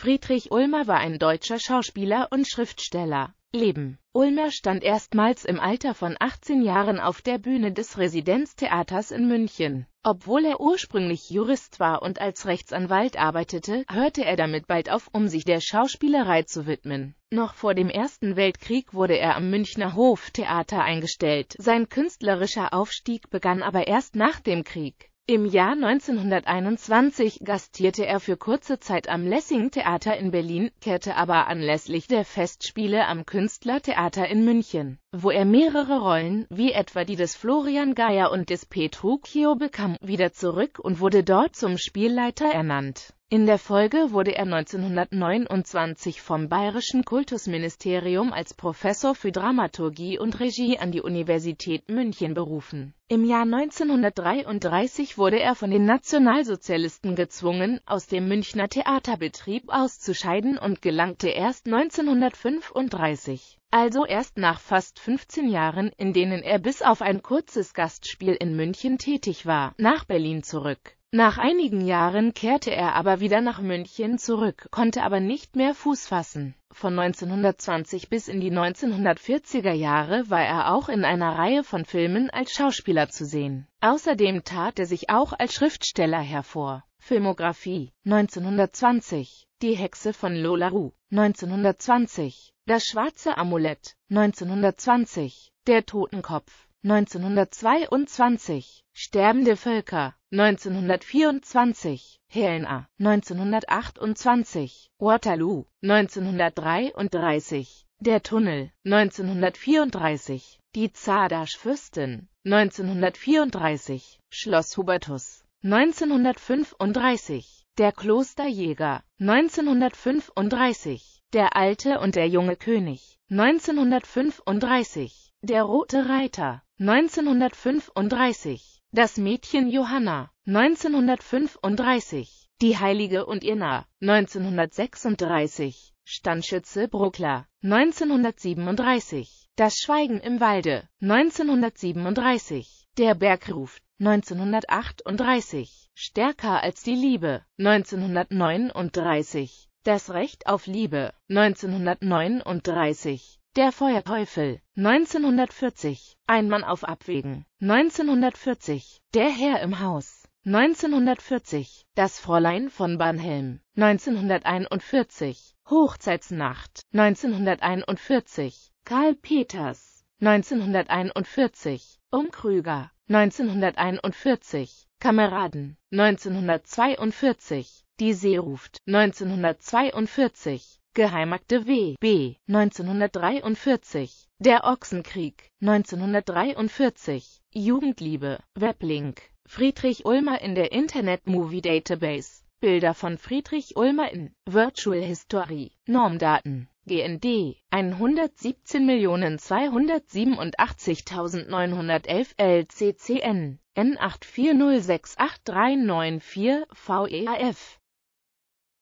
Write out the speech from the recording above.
Friedrich Ulmer war ein deutscher Schauspieler und Schriftsteller. Leben Ulmer stand erstmals im Alter von 18 Jahren auf der Bühne des Residenztheaters in München. Obwohl er ursprünglich Jurist war und als Rechtsanwalt arbeitete, hörte er damit bald auf, um sich der Schauspielerei zu widmen. Noch vor dem Ersten Weltkrieg wurde er am Münchner Hoftheater eingestellt. Sein künstlerischer Aufstieg begann aber erst nach dem Krieg. Im Jahr 1921 gastierte er für kurze Zeit am Lessing Theater in Berlin, kehrte aber anlässlich der Festspiele am Künstlertheater in München, wo er mehrere Rollen, wie etwa die des Florian Geier und des Petruchio bekam, wieder zurück und wurde dort zum Spielleiter ernannt in der Folge wurde er 1929 vom Bayerischen Kultusministerium als Professor für Dramaturgie und Regie an die Universität München berufen. Im Jahr 1933 wurde er von den Nationalsozialisten gezwungen, aus dem Münchner Theaterbetrieb auszuscheiden und gelangte erst 1935, also erst nach fast 15 Jahren, in denen er bis auf ein kurzes Gastspiel in München tätig war, nach Berlin zurück nach einigen Jahren kehrte er aber wieder nach München zurück, konnte aber nicht mehr Fuß fassen. Von 1920 bis in die 1940er Jahre war er auch in einer Reihe von Filmen als Schauspieler zu sehen. Außerdem tat er sich auch als Schriftsteller hervor. Filmografie 1920 Die Hexe von Lola Roux 1920 Das schwarze Amulett 1920 Der Totenkopf 1922 Sterbende Völker 1924 Helena 1928 Waterloo 1933 Der Tunnel 1934 Die Zardasch-Fürstin 1934 Schloss Hubertus 1935 Der Klosterjäger 1935 Der alte und der junge König 1935 der Rote Reiter 1935 das Mädchen Johanna, 1935. Die Heilige und ihr Narr, 1936. Standschütze Bruckler, 1937. Das Schweigen im Walde, 1937. Der Berg ruft, 1938. Stärker als die Liebe, 1939. Das Recht auf Liebe, 1939. Der Feuerteufel, 1940, Ein Mann auf Abwägen, 1940, Der Herr im Haus, 1940, Das Fräulein von Barnhelm, 1941, Hochzeitsnacht, 1941, Karl Peters, 1941, Um Krüger, 1941, Kameraden, 1942, Die See ruft, 1942, Geheimakte W. B. 1943. Der Ochsenkrieg 1943. Jugendliebe. Weblink. Friedrich Ulmer in der Internet Movie Database. Bilder von Friedrich Ulmer in Virtual History. Normdaten. GND 117.287.911 LCCN N8406839 VEAF